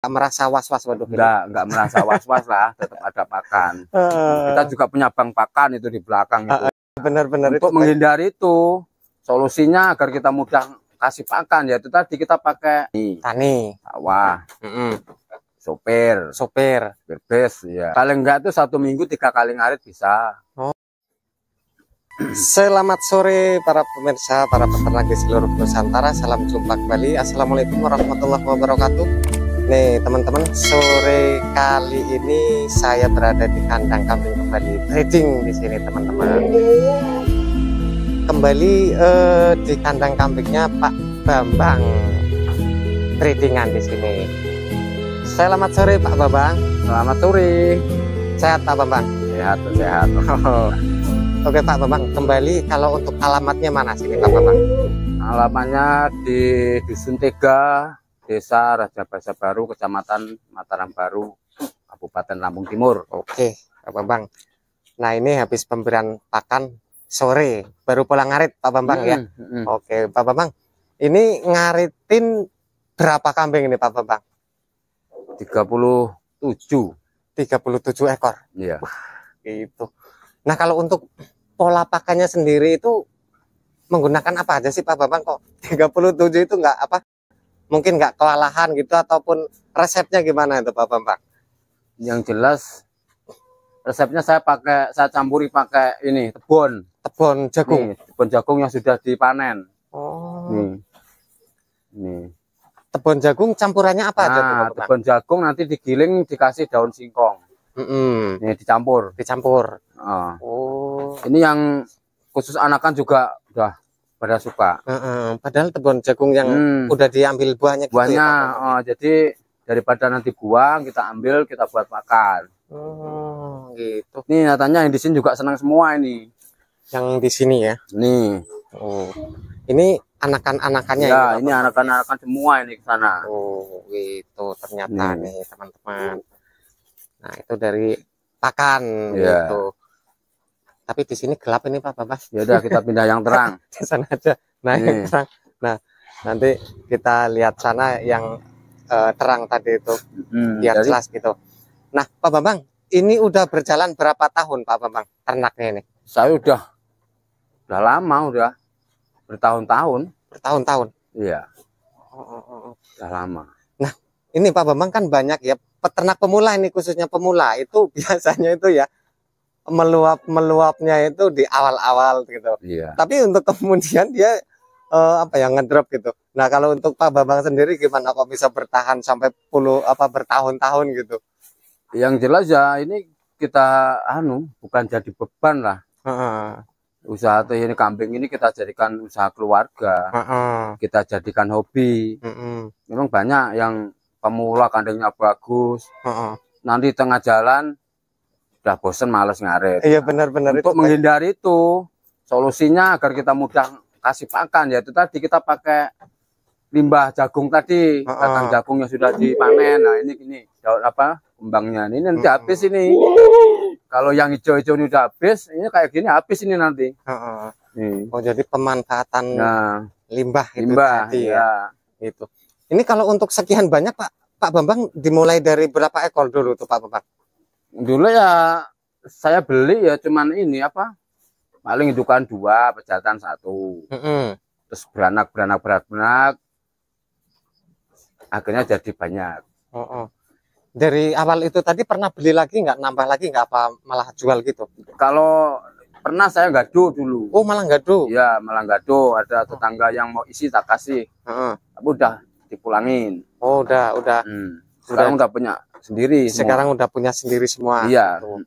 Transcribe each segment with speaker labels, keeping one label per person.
Speaker 1: Gak merasa was-was waduh. Enggak, enggak merasa was-was lah, tetap ada pakan. Kita juga punya bank pakan itu di belakang itu. Benar-benar untuk itu menghindari itu. Solusinya agar kita mudah kasih pakan yaitu tadi kita pakai tani, sawah. Mm -hmm. Sopir, sopir, berbes ya. kalau enggak tuh satu minggu tiga kali ngarit bisa. Oh. Selamat sore para pemirsa, para peternak di seluruh Nusantara. Salam jumpa kembali. Assalamualaikum warahmatullahi wabarakatuh. Nih teman-teman sore kali ini saya berada di kandang kambing kembali trading di sini teman-teman. Kembali eh, di kandang kambingnya Pak Bambang tradingan di sini. Selamat sore Pak Bambang. Selamat sore. Sehat Pak Bambang. Sehat sehat. Oke Pak Bambang kembali kalau untuk alamatnya mana sini Pak Bambang? Alamatnya di Dusun Tiga. Desa Raja Basa Baru, Kecamatan Mataram Baru, Kabupaten Lampung Timur. Oke, Pak Bambang. Nah ini habis pemberian pakan sore, baru pulang ngarit Pak Bambang ya? hmm, ya. Hmm. Oke Pak Bambang, ini ngaritin berapa kambing ini Pak Bambang? 37. 37 ekor. Iya. Wah, gitu. Nah, kalau untuk pola pakannya sendiri itu menggunakan apa aja sih Pak Bambang kok 37 itu enggak apa mungkin nggak kewalahan gitu ataupun resepnya gimana itu Pak Bambang? Yang jelas resepnya saya pakai saya campuri pakai ini tebon tebon jagung nih, tebon jagung yang sudah dipanen oh nih nih tebon jagung campurannya apa nah, aja tuh, nah, tebon jagung nanti digiling dikasih daun singkong mm -hmm. nih dicampur dicampur nah. oh ini yang khusus anakan juga udah pada suka. Uh, uh, padahal tebon jagung yang hmm. udah diambil buahnya. Gitu ya, buahnya, ya, oh, jadi daripada nanti buang kita ambil kita buat makan. Oh, gitu. Nih katanya yang di sini juga senang semua ini. Yang di sini ya. Nih. Oh. Ini anakan-anakannya ya. Ini, anakan-anakan semua ini ke sana. Oh, gitu ternyata nih, nih teman-teman. Nah, itu dari pakan Yeah. gitu tapi di sini gelap ini Pak Bapak. Ya udah kita pindah yang terang. di sana aja. Nah, yang terang. Nah, nanti kita lihat sana yang uh, terang tadi itu. Hmm, biar jadi... jelas gitu. Nah, Pak Bambang, ini udah berjalan berapa tahun Pak Bambang ternaknya ini? Saya udah udah lama udah bertahun-tahun. Bertahun-tahun. Iya. Oh, oh, oh. oh. Udah lama. Nah, ini Pak Bambang kan banyak ya peternak pemula ini khususnya pemula itu biasanya itu ya meluap-meluapnya itu di awal-awal gitu. Iya. Tapi untuk kemudian dia uh, apa yang ngedrop gitu. Nah, kalau untuk Pak Babang sendiri gimana kok bisa bertahan sampai puluh apa bertahun-tahun gitu? Yang jelas ya ini kita anu bukan jadi beban lah. Uh -uh. Usaha tuh ini kambing ini kita jadikan usaha keluarga. Uh -uh. Kita jadikan hobi. Uh -uh. Memang banyak yang pemula kandangnya bagus. Uh -uh. Nanti tengah jalan udah bosen males ngarit. Iya benar-benar. Untuk itu menghindari kayak... itu solusinya agar kita mudah kasih pakan yaitu tadi kita pakai limbah jagung tadi uh -uh. jagung yang sudah dipanen. Nah ini ini daun apa kembangnya ini nanti uh -uh. habis ini. Kalau yang hijau-hijau ini udah habis, ini kayak gini habis ini nanti. Uh -uh. Nih. Oh jadi pemanfaatan nah, limbah, limbah itu limbah, tadi ya. ya. Itu. Ini kalau untuk sekian banyak Pak Pak Bambang dimulai dari berapa ekor dulu tuh Pak Bambang? dulu ya saya beli ya cuman ini apa paling indukan dua pejantan satu mm -hmm. terus beranak beranak beranak beranak akhirnya jadi banyak oh, oh. dari awal itu tadi pernah beli lagi nggak nambah lagi nggak apa malah jual gitu kalau pernah saya gado dulu oh malah gado ya malah gado ada tetangga oh. yang mau isi tak kasih mm -hmm. udah dipulangin oh udah udah hmm. sekarang udah, udah punya sendiri sekarang udah punya sendiri semua iya gitu.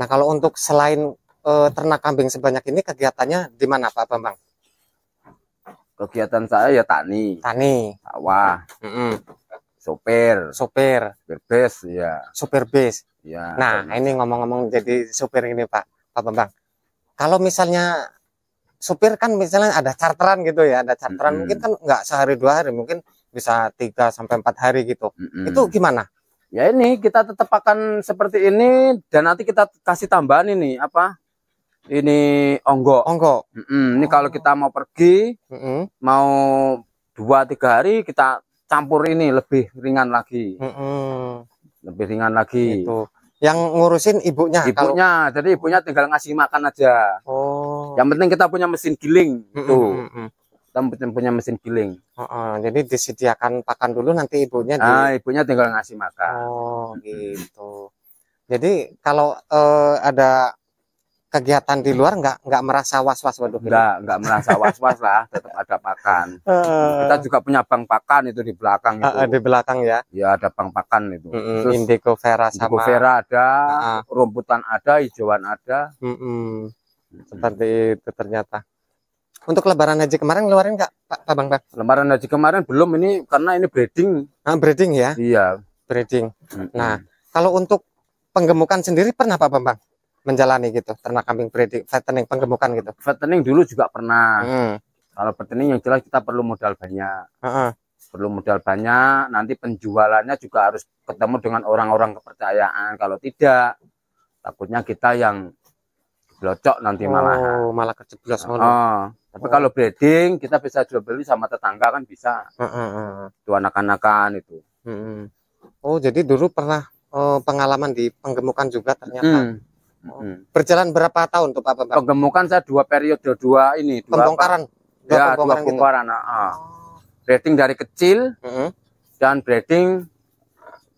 Speaker 1: nah kalau untuk selain e, ternak kambing sebanyak ini kegiatannya di mana Pak Bambang kegiatan saya ya tani tani sawah mm -mm. sopir sopir sopir bus ya sopir bus. ya nah ini ngomong-ngomong jadi sopir ini Pak Pak Bambang kalau misalnya supir kan misalnya ada charteran gitu ya ada charteran mm -hmm. mungkin kan nggak sehari dua hari mungkin bisa tiga sampai empat hari gitu mm -hmm. itu gimana ya ini kita tetap akan seperti ini dan nanti kita kasih tambahan ini apa ini onggo onggo mm -mm. ini kalau kita mau pergi mm -mm. mau dua tiga hari kita campur ini lebih ringan lagi mm -mm. lebih ringan lagi itu yang ngurusin ibunya ibunya kalau... jadi ibunya tinggal ngasih makan aja oh yang penting kita punya mesin giling mm -mm. itu mm -mm kita punya mesin giling. Oh, oh, jadi disediakan pakan dulu nanti ibunya. Di... Ah, ibunya tinggal ngasih makan. Oh, gitu. Jadi kalau eh, ada kegiatan di luar nggak nggak merasa was-was waduh nggak nggak merasa was-was lah tetap ada pakan uh, kita juga punya bank pakan itu di belakang itu. Uh, di belakang ya ya ada bank pakan itu mm -hmm. indigo vera sama indigo vera ada uh, rumputan ada hijauan ada mm -hmm. seperti itu ternyata untuk lebaran haji kemarin ngeluarin nggak Pak, Pak Bang Pak? Lebaran haji kemarin belum ini karena ini breeding. Ah, breeding ya? Iya. Breeding. Mm -hmm. Nah, kalau untuk penggemukan sendiri pernah Pak Bang? menjalani gitu ternak kambing breeding, fattening, penggemukan gitu? Fattening dulu juga pernah. Mm. Kalau fattening yang jelas kita perlu modal banyak. Uh -uh. Perlu modal banyak, nanti penjualannya juga harus ketemu dengan orang-orang kepercayaan. Kalau tidak, takutnya kita yang blocok nanti oh, malah. malah keceblos. Oh. Tapi kalau breeding kita bisa jual beli sama tetangga kan bisa. Uh, uh, uh. anak-anakan itu. Uh, uh. Oh jadi dulu pernah uh, pengalaman di penggemukan juga ternyata. Hmm. Oh. Hmm. Berjalan berapa tahun tuh Pak Penggemukan saya dua periode dua ini. Dua pembongkaran. Dua ya pembongkaran dua pembongkaran. Gitu. Uh. Breeding dari kecil uh -huh. dan breeding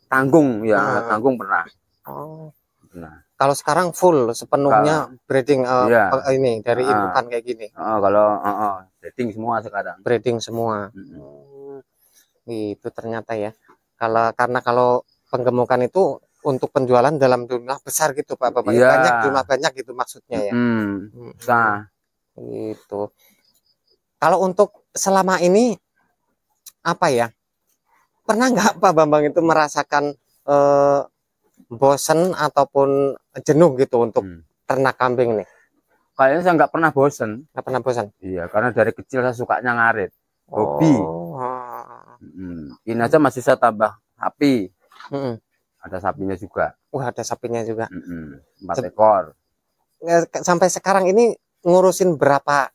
Speaker 1: tanggung ya uh tanggung pernah. Oh. Pernah kalau sekarang full sepenuhnya kalau, breeding uh, iya. ini dari uh, ah. indukan kayak gini. Uh, kalau uh, uh, breeding semua sekarang. Breeding semua. Hmm. Itu ternyata ya. Kalau karena kalau penggemukan itu untuk penjualan dalam jumlah besar gitu Pak Bapak. Yeah. Banyak jumlah banyak gitu maksudnya ya. Hmm. Nah, itu. Kalau untuk selama ini apa ya? Pernah nggak Pak Bambang itu merasakan eh, bosen ataupun jenuh gitu untuk hmm. ternak kambing nih? Kayaknya saya nggak pernah bosen. Nggak pernah bosen? Iya, karena dari kecil saya sukanya ngarit. Hobi. Oh. Hmm. Ini aja masih saya tambah sapi. Hmm. Ada sapinya juga. Wah, ada sapinya juga. Hmm. Empat Se ekor. Ya, sampai sekarang ini ngurusin berapa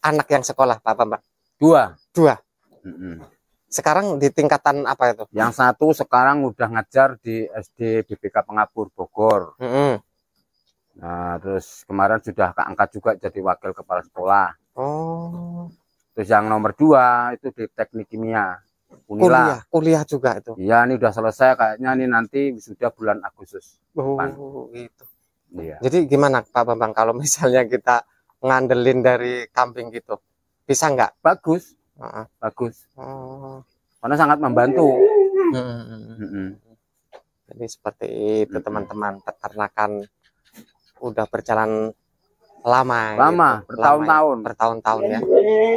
Speaker 1: anak yang sekolah, Pak Bambang? Dua. Dua? Hmm sekarang di tingkatan apa itu? Yang satu sekarang udah ngajar di SD BPK Pengapur Bogor. Mm -hmm. Nah, terus kemarin sudah keangkat juga jadi wakil kepala sekolah. Oh. Terus yang nomor dua itu di teknik kimia. Unila. Kuliah, kuliah juga itu. Iya, ini udah selesai kayaknya ini nanti sudah bulan Agustus. Oh, depan. gitu. Iya. Jadi gimana Pak Bambang kalau misalnya kita ngandelin dari kambing gitu? Bisa nggak? Bagus bagus Oh. karena sangat membantu jadi seperti itu teman-teman peternakan udah berjalan lama gitu. lama gitu. bertahun-tahun bertahun-tahun ya.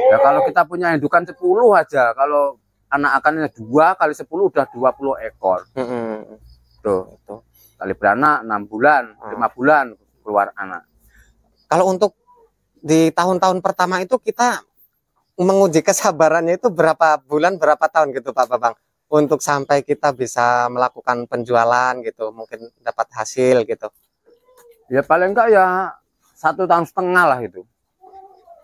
Speaker 1: ya kalau kita punya indukan 10 aja kalau anak akannya dua kali 10 udah 20 ekor mm -hmm. tuh itu kali beranak enam bulan ah. lima bulan keluar anak kalau untuk di tahun-tahun pertama itu kita menguji kesabarannya itu berapa bulan, berapa tahun gitu Pak Babang? Untuk sampai kita bisa melakukan penjualan gitu, mungkin dapat hasil gitu. Ya paling enggak ya satu tahun setengah lah itu.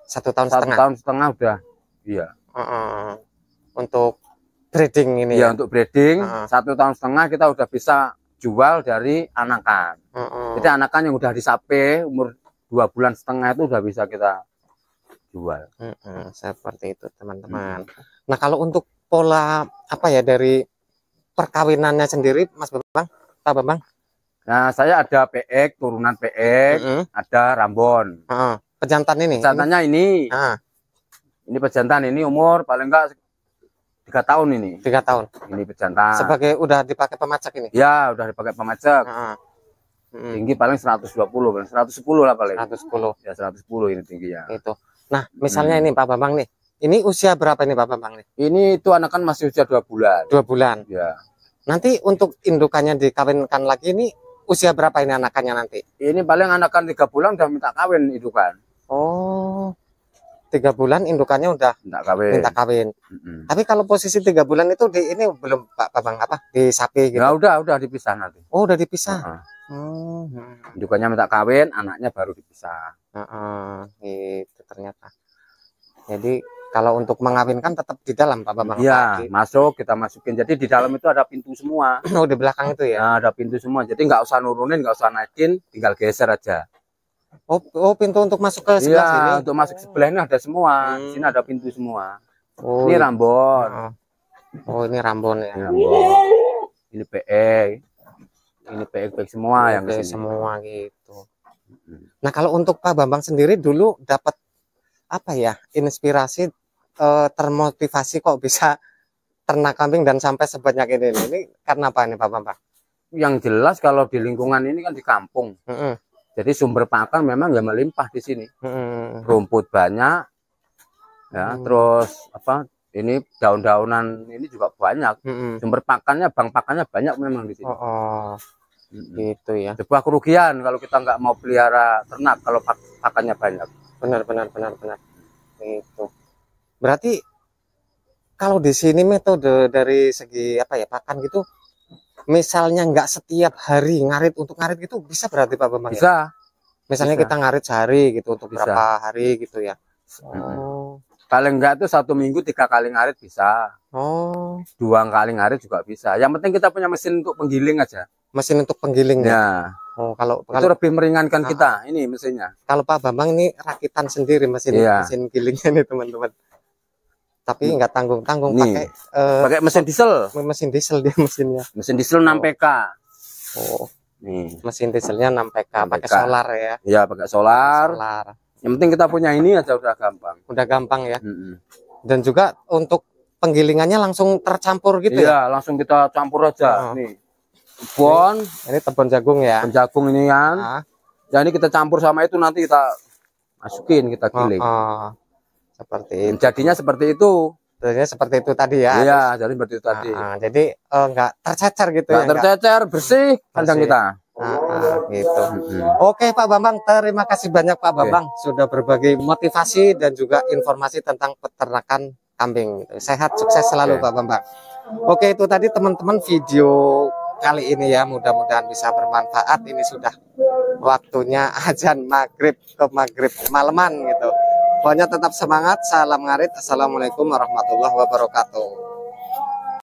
Speaker 1: Satu tahun satu setengah? tahun setengah udah, iya. Uh -uh. Untuk breeding ini iya ya? untuk breeding, uh -uh. satu tahun setengah kita udah bisa jual dari anakan. Uh -uh. Jadi anakan yang udah disape umur dua bulan setengah itu udah bisa kita jual. Hmm, seperti itu teman-teman. Hmm. Nah kalau untuk pola apa ya dari perkawinannya sendiri, Mas Bambang, Pak Bambang? Nah saya ada PX turunan PX, hmm. ada Rambon. Hmm. Pejantan ini? Pejantannya ini. ini. Hmm. Ini pejantan ini umur paling enggak tiga tahun ini. Tiga tahun. Ini pejantan. Sebagai udah dipakai pemacak ini? Ya udah dipakai pemacak. Hmm. Hmm. Tinggi paling 120, seratus 110 lah paling. 110. Ya 110 ini tinggi ya. Itu. Nah, misalnya hmm. ini Pak Bambang nih. Ini usia berapa ini Pak Bambang nih? Ini itu anak kan masih usia dua bulan. Dua bulan. Ya. Nanti untuk indukannya dikawinkan lagi ini usia berapa ini anakannya nanti? Ini paling anakan tiga bulan udah minta kawin indukan. Oh. Tiga bulan indukannya udah minta kawin. Minta kawin. Mm -hmm. Tapi kalau posisi tiga bulan itu di ini belum Pak Bambang apa? Di sapi gitu. Ya udah, udah dipisah nanti. Oh, udah dipisah. Uh -huh. Oh, hmm. Indukannya minta kawin, anaknya baru dipisah. Nah, uh, itu ternyata. Jadi kalau untuk mengawinkan tetap di dalam Pak Bambang. Iya, masuk kita masukin. Jadi di dalam itu ada pintu semua. Oh, di belakang itu ya. Nah, ada pintu semua. Jadi nggak usah nurunin, nggak usah naikin, tinggal geser aja. Oh, oh pintu untuk masuk ke iya, sebelah ya, sini. untuk masuk sebelah ini ada semua. Hmm. Sini ada pintu semua. Oh. Ini iya. Rambon. Oh, oh ini Rambon ya. Ini iya, Rambon. Ini PE. Ini PE, PE semua ini yang PE semua gitu. Nah kalau untuk Pak Bambang sendiri dulu dapat apa ya inspirasi e, termotivasi kok bisa ternak kambing dan sampai sebanyak ini ini karena apa ini Pak Bambang? Yang jelas kalau di lingkungan ini kan di kampung, mm -hmm. jadi sumber pakan memang nggak ya melimpah di sini, mm -hmm. rumput banyak, ya mm. terus apa ini daun-daunan ini juga banyak, mm -hmm. sumber pakannya bang pakannya banyak memang di sini. Oh, oh hmm. gitu ya sebuah kerugian kalau kita nggak mau pelihara ternak kalau pak pakannya banyak benar benar benar benar itu berarti kalau di sini metode dari segi apa ya pakan gitu misalnya nggak setiap hari ngarit untuk ngarit gitu bisa berarti Pak Bambang ya? bisa ya? misalnya bisa. kita ngarit sehari gitu untuk bisa. berapa hari gitu ya oh. paling enggak tuh satu minggu tiga kali ngarit bisa oh dua kali ngarit juga bisa yang penting kita punya mesin untuk penggiling aja mesin untuk penggiling ya? ya. Oh, kalau itu kalau, lebih meringankan uh, kita ini mesinnya. Kalau Pak Bambang ini rakitan sendiri mesin ya. mesin gilingnya ini teman-teman. Tapi nggak tanggung-tanggung pakai uh, pakai mesin diesel. Mesin diesel dia mesinnya. Mesin diesel 6 PK. Oh. Nih. Mesin dieselnya 6 PK, pakai solar ya. Iya, pakai solar. solar. Yang penting kita punya ini aja udah gampang. Udah gampang ya. Mm -hmm. Dan juga untuk penggilingannya langsung tercampur gitu ya? iya, ya. langsung kita campur aja. Oh. Nih Tebon. Ini, ini tebon jagung ya. Tebon jagung ini kan. Ah. jadi ya, kita campur sama itu nanti kita masukin, kita oh, giling. Oh, oh. Seperti itu. Jadinya seperti itu. Jadinya seperti itu tadi ya. Iya, jadi seperti itu tadi. Ah, ah. jadi eh, enggak tercecer gitu enggak ya. tercecer, bersih kandang kita. Ah, ah gitu. Hmm. Oke Pak Bambang, terima kasih banyak Pak Bambang Oke. sudah berbagi motivasi dan juga informasi tentang peternakan kambing. Sehat sukses selalu Oke. Pak Bambang. Oke, itu tadi teman-teman video kali ini ya mudah-mudahan bisa bermanfaat ini sudah waktunya azan maghrib ke maghrib malaman gitu pokoknya tetap semangat salam ngarit assalamualaikum warahmatullahi wabarakatuh